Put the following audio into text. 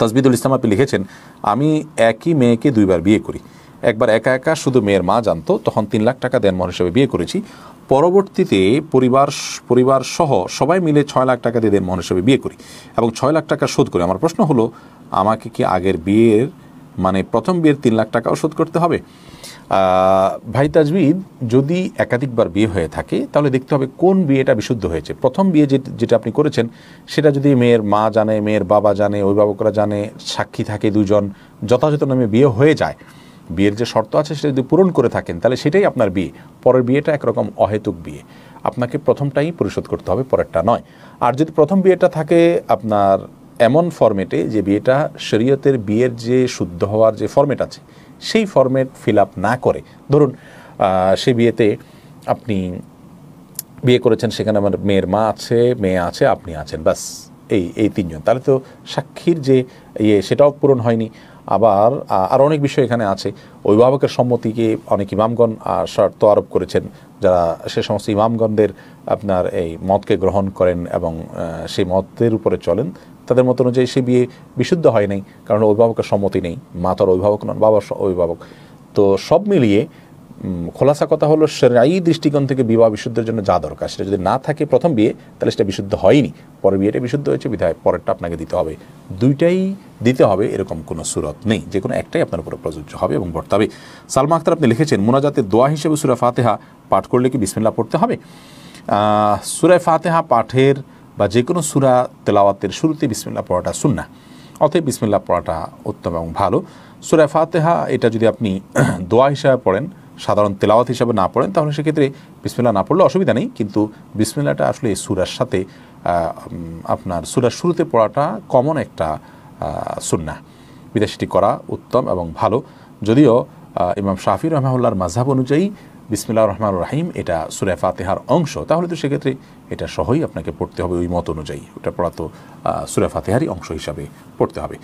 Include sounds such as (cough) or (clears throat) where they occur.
তাজবিদুল ইসলাম আপনি লিখেছেন আমি একই মেয়েকে দুইবার বিয়ে করি একবার একা একা শুধু মেয়ের মা জানতো তখন তিন লাখ টাকা দেন দেনমোহর হিসেবে বিয়ে করেছি পরবর্তীতে পরিবার পরিবার সহ সবাই মিলে ছয় লাখ টাকা দিয়ে দেনমোহর হিসেবে বিয়ে করি এবং ছয় লাখ টাকা শোধ করি আমার প্রশ্ন হলো আমাকে কি আগের বিয়ের মানে প্রথম বিয়ের তিন লাখ টাকাও শোধ করতে হবে ভাই তাজবিদ যদি একাধিকবার বিয়ে হয়ে থাকে তাহলে দেখতে হবে কোন বিয়েটা বিশুদ্ধ হয়েছে প্রথম বিয়ে যেটা আপনি করেছেন সেটা যদি মেয়ের মা জানে মেয়ের বাবা জানে অভিভাবকরা জানে সাক্ষী থাকে দুজন যথাযথ নামে বিয়ে হয়ে যায় বিয়ের যে শর্ত আছে সেটা যদি পূরণ করে থাকেন তাহলে সেটাই আপনার বিয়ে পরের বিয়েটা একরকম অহেতুক বিয়ে আপনাকে প্রথমটাই পরিশোধ করতে হবে পরেরটা নয় আর যদি প্রথম বিয়েটা থাকে আপনার এমন ফর্মেটে যে বিয়েটা শরীয়তের বিয়ের যে শুদ্ধ হওয়ার যে ফর্মেট আছে সেই ফর্মেট ফিল আপ না করে ধরুন সে বিয়েতে আপনি বিয়ে করেছেন সেখানে আমার মেয়ের মা আছে মেয়ে আছে আপনি আছেন ব্যাস এই এই তিনজন তাহলে তো সাক্ষীর যে ইয়ে সেটাও পূরণ হয়নি আবার আর অনেক বিষয় এখানে আছে অভিভাবকের সম্মতিকে অনেক ইমামগণ শর্ত আরোপ করেছেন যারা সে সমস্ত ইমামগণদের আপনার এই মতকে গ্রহণ করেন এবং সেই মতের উপরে চলেন তাদের মত অনুযায়ী সে বিয়ে বিশুদ্ধ হয় নাই কারণ অভিভাবকের সম্মতি নেই মা তার অভিভাবক নন বাবার অভিভাবক তো সব মিলিয়ে খোলাসা কথা হলো সেরাই দৃষ্টিকোণ থেকে বিবাহ বিশুদ্ধের জন্য যা দরকার সেটা যদি না থাকে প্রথম বিয়ে তাহলে সেটা বিশুদ্ধ হয়নি পরের বিয়েটা বিশুদ্ধ হয়েছে বিধায় পরেরটা আপনাকে দিতে হবে দুইটাই দিতে হবে এরকম কোনো সুরত নেই যে কোনো একটাই আপনার উপরে প্রযোজ্য হবে এবং বর্তাবে সালমা আখতার আপনি লিখেছেন মোনাজাতের দোয়া হিসেবে সুরা ফাতেহা পাঠ করলে কি বিসমিল্লা পড়তে হবে সুরায় ফাতেহা পাঠের বা যে কোনো সুরা তেলাওয়াতের শুরুতে বিসমিল্লা পড়াটা সুন্না অতএব বিসমিল্লা পড়াটা উত্তম এবং ভালো সুরায় ফাতেহা এটা যদি আপনি (clears throat) দোয়া হিসাবে পড়েন সাধারণ তেলাওয়াত হিসাবে না পড়েন তাহলে সেক্ষেত্রে বিসমিল্লা না পড়লে অসুবিধা নেই কিন্তু বিসমিল্লাটা আসলে সুরার সাথে আপনার সুরার শুরুতে পড়াটা কমন একটা সুন্না বিদেশিটি করা উত্তম এবং ভালো যদিও ইমাম শাফির রহমাউল্লার মাঝহাব অনুযায়ী বিসমিল্লা রহমান রাহিম এটা সুরে ফাতেহার অংশ তাহলে তো সেক্ষেত্রে এটা সহই আপনাকে পড়তে হবে ওই মত অনুযায়ী ওটা পড়া তো সুরে ফাতেহারই অংশ হিসাবে পড়তে হবে